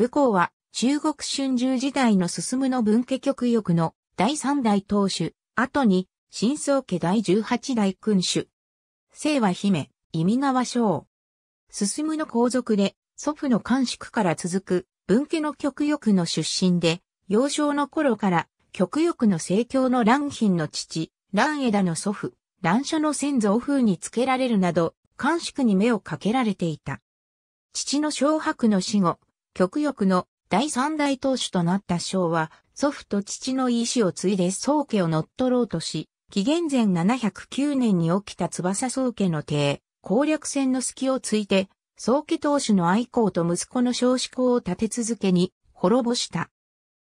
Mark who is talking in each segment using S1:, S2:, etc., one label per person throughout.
S1: 武功は中国春秋時代の進むの文家極翼の第三代当主、後に、新宗家第十八代君主。姓は姫、意味川省。進むの皇族で、祖父の官宿から続く、文家の極欲の出身で、幼少の頃から、極欲の政教の蘭品の父、蘭枝の祖父、蘭書の先祖風につけられるなど、官宿に目をかけられていた。父の小白の死後、極翼の第三代当主となった章は、祖父と父の意志を継いで宗家を乗っ取ろうとし、紀元前709年に起きた翼宗家の帝、攻略戦の隙をついて、宗家当主の愛好と息子の少子校を立て続けに滅ぼした。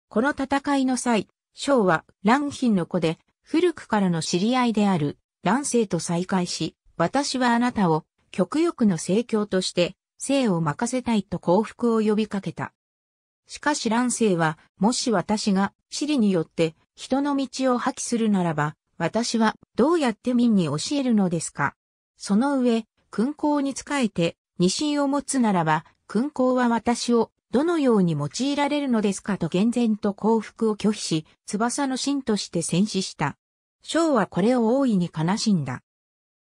S1: この戦いの際、章は蘭賓の子で、古くからの知り合いである蘭生と再会し、私はあなたを極力の聖教として生を任せたいと幸福を呼びかけた。しかし乱世は、もし私が、私利によって、人の道を破棄するならば、私は、どうやって民に教えるのですか。その上、君公に仕えて、二心を持つならば、君公は私を、どのように用いられるのですかと厳然と幸福を拒否し、翼の神として戦死した。章はこれを大いに悲しんだ。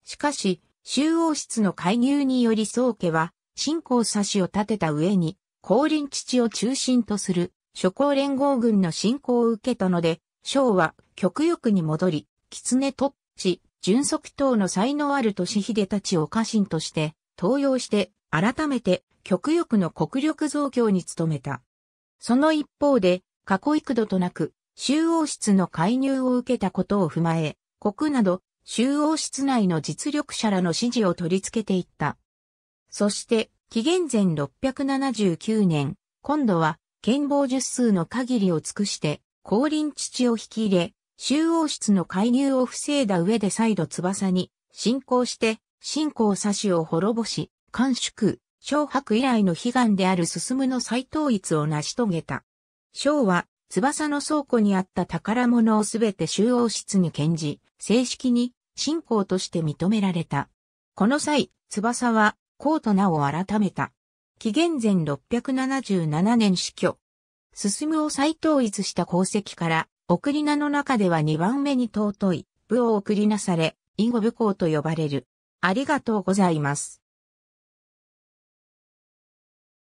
S1: しかし、周王室の介入により宗家は、信仰差しを立てた上に、降臨父を中心とする諸侯連合軍の侵攻を受けたので、昭は極欲に戻り、狐と、地、純則等の才能ある俊秀たちを家臣として登用して、改めて極欲の国力増強に努めた。その一方で、過去幾度となく、中央室の介入を受けたことを踏まえ、国など、中央室内の実力者らの支持を取り付けていった。そして、紀元前679年、今度は、剣謀術数の限りを尽くして、降臨父を引き入れ、周王室の介入を防いだ上で再度翼に進行して、信仰差しを滅ぼし、官縮、小白以来の悲願である進むの再統一を成し遂げた。小は、翼の倉庫にあった宝物をすべて周王室に献じ、正式に信仰として認められた。この際、翼はコート名を改めた。紀元前677年死去。進むを再統一した功績から、送り名の中では2番目に尊い、部を送りなされ、以後部校と呼ばれる。ありがとうございます。